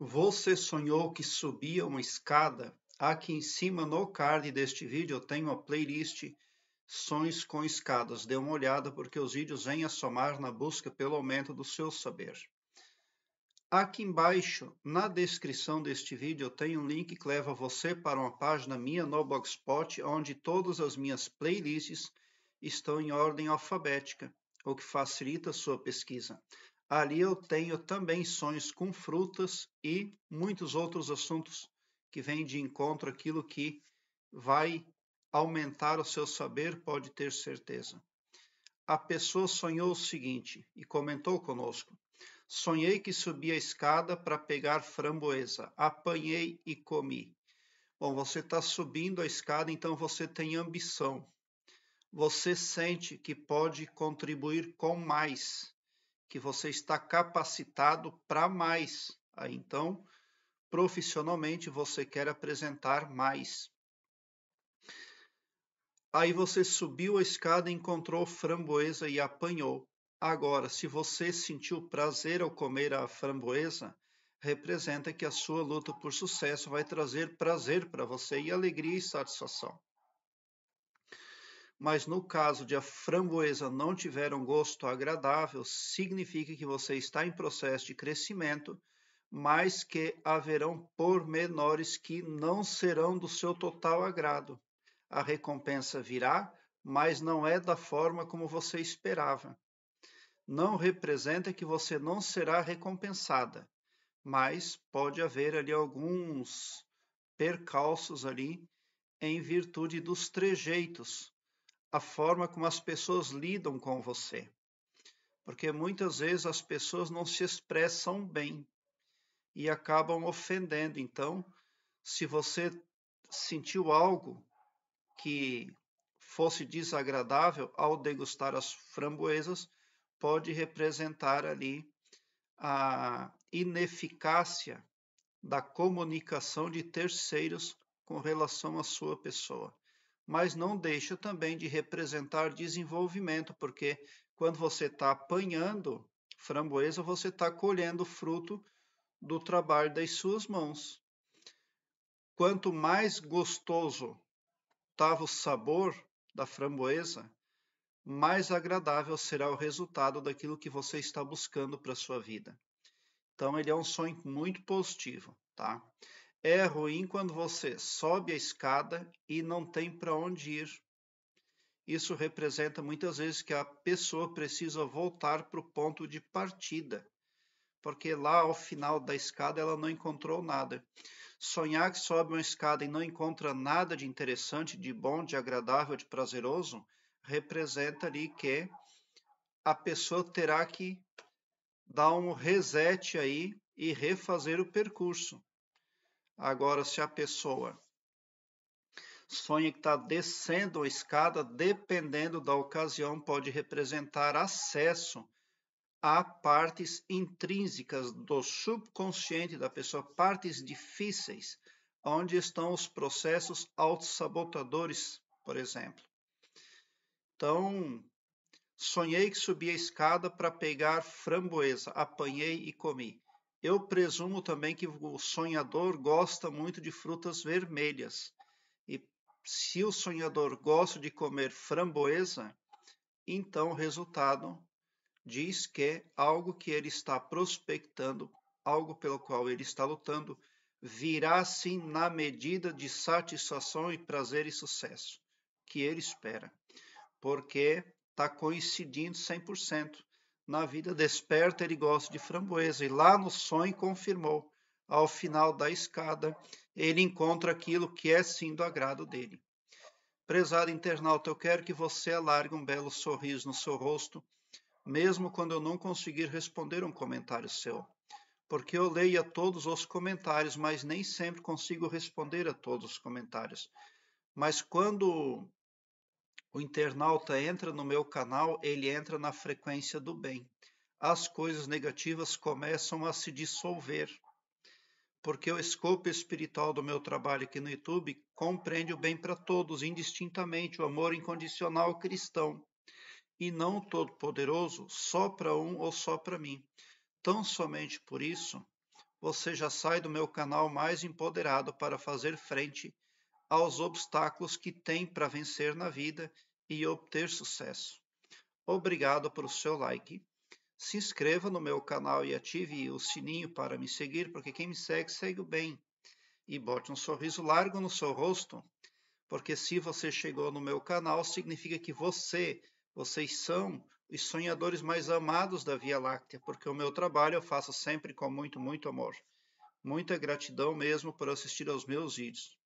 Você sonhou que subia uma escada? Aqui em cima no card deste vídeo eu tenho a playlist Sonhos com Escadas. Dê uma olhada porque os vídeos vêm a somar na busca pelo aumento do seu saber. Aqui embaixo, na descrição deste vídeo, eu tenho um link que leva você para uma página minha no Blogspot, onde todas as minhas playlists estão em ordem alfabética, o que facilita a sua pesquisa. Ali eu tenho também sonhos com frutas e muitos outros assuntos que vêm de encontro aquilo que vai aumentar o seu saber, pode ter certeza. A pessoa sonhou o seguinte e comentou conosco: Sonhei que subi a escada para pegar framboesa, apanhei e comi. Bom, você está subindo a escada, então você tem ambição. Você sente que pode contribuir com mais que você está capacitado para mais. Aí, então, profissionalmente, você quer apresentar mais. Aí você subiu a escada, encontrou framboesa e apanhou. Agora, se você sentiu prazer ao comer a framboesa, representa que a sua luta por sucesso vai trazer prazer para você e alegria e satisfação mas no caso de a framboesa não tiver um gosto agradável, significa que você está em processo de crescimento, mas que haverão pormenores que não serão do seu total agrado. A recompensa virá, mas não é da forma como você esperava. Não representa que você não será recompensada, mas pode haver ali alguns percalços ali em virtude dos trejeitos a forma como as pessoas lidam com você. Porque muitas vezes as pessoas não se expressam bem e acabam ofendendo. Então, se você sentiu algo que fosse desagradável ao degustar as framboesas, pode representar ali a ineficácia da comunicação de terceiros com relação à sua pessoa mas não deixa também de representar desenvolvimento, porque quando você está apanhando framboesa, você está colhendo o fruto do trabalho das suas mãos. Quanto mais gostoso estava tá o sabor da framboesa, mais agradável será o resultado daquilo que você está buscando para a sua vida. Então, ele é um sonho muito positivo, tá? É ruim quando você sobe a escada e não tem para onde ir. Isso representa muitas vezes que a pessoa precisa voltar para o ponto de partida, porque lá ao final da escada ela não encontrou nada. Sonhar que sobe uma escada e não encontra nada de interessante, de bom, de agradável, de prazeroso, representa ali que a pessoa terá que dar um reset aí e refazer o percurso. Agora, se a pessoa sonha que está descendo a escada, dependendo da ocasião, pode representar acesso a partes intrínsecas do subconsciente da pessoa, partes difíceis, onde estão os processos autossabotadores, por exemplo. Então, sonhei que subi a escada para pegar framboesa, apanhei e comi. Eu presumo também que o sonhador gosta muito de frutas vermelhas. E se o sonhador gosta de comer framboesa, então o resultado diz que algo que ele está prospectando, algo pelo qual ele está lutando, virá sim na medida de satisfação e prazer e sucesso que ele espera, porque está coincidindo 100%. Na vida desperta, ele gosta de framboesa, e lá no sonho confirmou. Ao final da escada, ele encontra aquilo que é sim do agrado dele. Prezado internauta, eu quero que você alargue um belo sorriso no seu rosto, mesmo quando eu não conseguir responder um comentário seu. Porque eu leio a todos os comentários, mas nem sempre consigo responder a todos os comentários. Mas quando o internauta entra no meu canal, ele entra na frequência do bem. As coisas negativas começam a se dissolver, porque o escopo espiritual do meu trabalho aqui no YouTube compreende o bem para todos, indistintamente, o amor incondicional cristão, e não todo-poderoso só para um ou só para mim. Tão somente por isso, você já sai do meu canal mais empoderado para fazer frente aos obstáculos que tem para vencer na vida e obter sucesso. Obrigado pelo seu like. Se inscreva no meu canal e ative o sininho para me seguir, porque quem me segue, segue o bem. E bote um sorriso largo no seu rosto, porque se você chegou no meu canal, significa que você, vocês são os sonhadores mais amados da Via Láctea, porque o meu trabalho eu faço sempre com muito, muito amor. Muita gratidão mesmo por assistir aos meus vídeos.